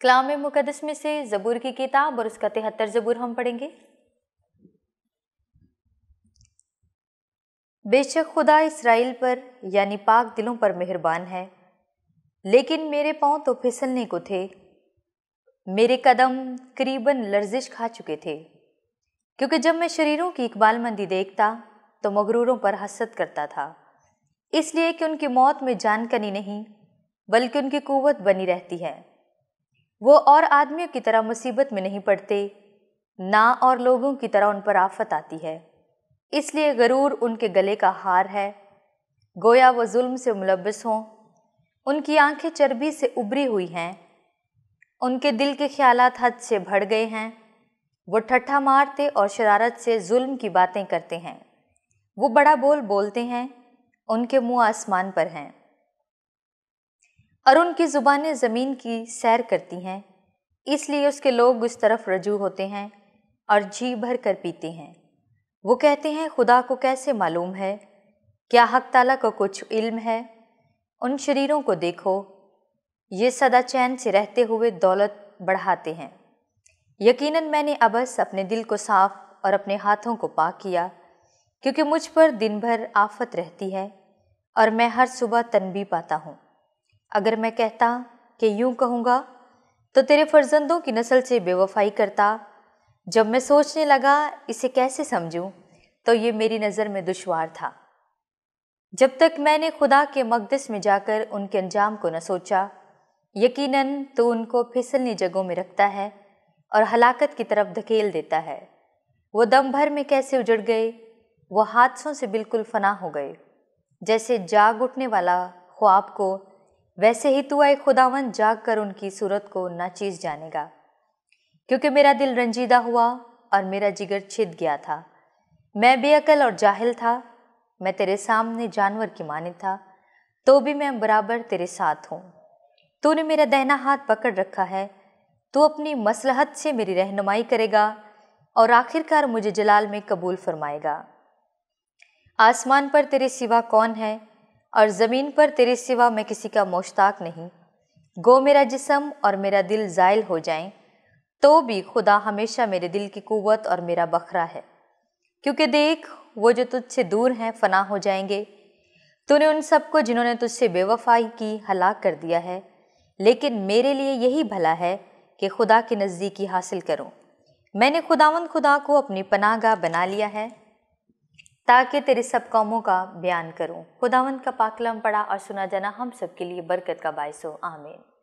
کلام مقدس میں سے زبور کی کتاب اور اس کا تہتر زبور ہم پڑھیں گے بے شک خدا اسرائیل پر یعنی پاک دلوں پر مہربان ہے لیکن میرے پاؤں تو پھسلنے کو تھے میرے قدم قریباً لرزش کھا چکے تھے کیونکہ جب میں شریروں کی اقبال مندی دیکھتا تو مغروروں پر حسد کرتا تھا اس لیے کہ ان کی موت میں جان کنی نہیں بلکہ ان کی قوت بنی رہتی ہے وہ اور آدمیوں کی طرح مصیبت میں نہیں پڑتے نہ اور لوگوں کی طرح ان پر آفت آتی ہے اس لیے غرور ان کے گلے کا ہار ہے گویا وہ ظلم سے ملبس ہوں ان کی آنکھیں چربی سے ابری ہوئی ہیں ان کے دل کے خیالات حد سے بڑھ گئے ہیں وہ ٹھٹھا مارتے اور شرارت سے ظلم کی باتیں کرتے ہیں وہ بڑا بول بولتے ہیں ان کے منہ آسمان پر ہیں اور ان کی زبانیں زمین کی سیر کرتی ہیں اس لیے اس کے لوگ اس طرف رجوع ہوتے ہیں اور جھی بھر کر پیتے ہیں وہ کہتے ہیں خدا کو کیسے معلوم ہے کیا حق تعالیٰ کو کچھ علم ہے ان شریروں کو دیکھو یہ صدا چین سے رہتے ہوئے دولت بڑھاتے ہیں یقیناً میں نے ابس اپنے دل کو صاف اور اپنے ہاتھوں کو پاک کیا کیونکہ مجھ پر دن بھر آفت رہتی ہے اور میں ہر صبح تنبی پاتا ہوں اگر میں کہتا کہ یوں کہوں گا تو تیرے فرزندوں کی نسل سے بے وفائی کرتا جب میں سوچنے لگا اسے کیسے سمجھوں تو یہ میری نظر میں دشوار تھا جب تک میں نے خدا کے مقدس میں جا کر ان کے انجام کو نہ سوچا یقیناً تو ان کو پھسلنی جگہوں میں رکھتا ہے اور ہلاکت کی طرف دھکیل دیتا ہے وہ دم بھر میں کیسے اجڑ گئے وہ حادثوں سے بالکل فنا ہو گئے جیسے جاگ اٹھنے والا خواب کو ویسے ہی تو اے خداون جاگ کر ان کی صورت کو ناچیز جانے گا کیونکہ میرا دل رنجیدہ ہوا اور میرا جگر چھد گیا تھا میں بے عقل اور جاہل تھا میں تیرے سامنے جانور کی مانے تھا تو بھی میں برابر تیرے ساتھ ہوں تو نے میرا دہنا ہاتھ پکڑ رکھا ہے تو اپنی مصلحت سے میری رہنمائی کرے گا اور آخر کار مجھے جلال میں قبول فرمائے گا آسمان پر تیرے سوا کون ہے اور زمین پر تیرے سوا میں کسی کا مشتاق نہیں گو میرا جسم اور میرا دل زائل ہو جائیں تو بھی خدا ہمیشہ میرے دل کی قوت اور میرا بکھرا ہے کیونکہ دیکھ وہ جو تجھ سے دور ہیں فنا ہو جائیں گے تو نے ان سب کو جنہوں نے تجھ سے بے وفائی کی ہلاک کر دیا ہے لیکن میرے لیے یہی بھلا ہے کہ خدا کے نزدیکی حاصل کروں میں نے خداون خدا کو اپنی پناہ گاہ بنا لیا ہے تاکہ تیرے سب قوموں کا بیان کروں خداون کا پاکلم پڑھا اور سنا جانا ہم سب کے لیے برکت کا باعث ہو آمین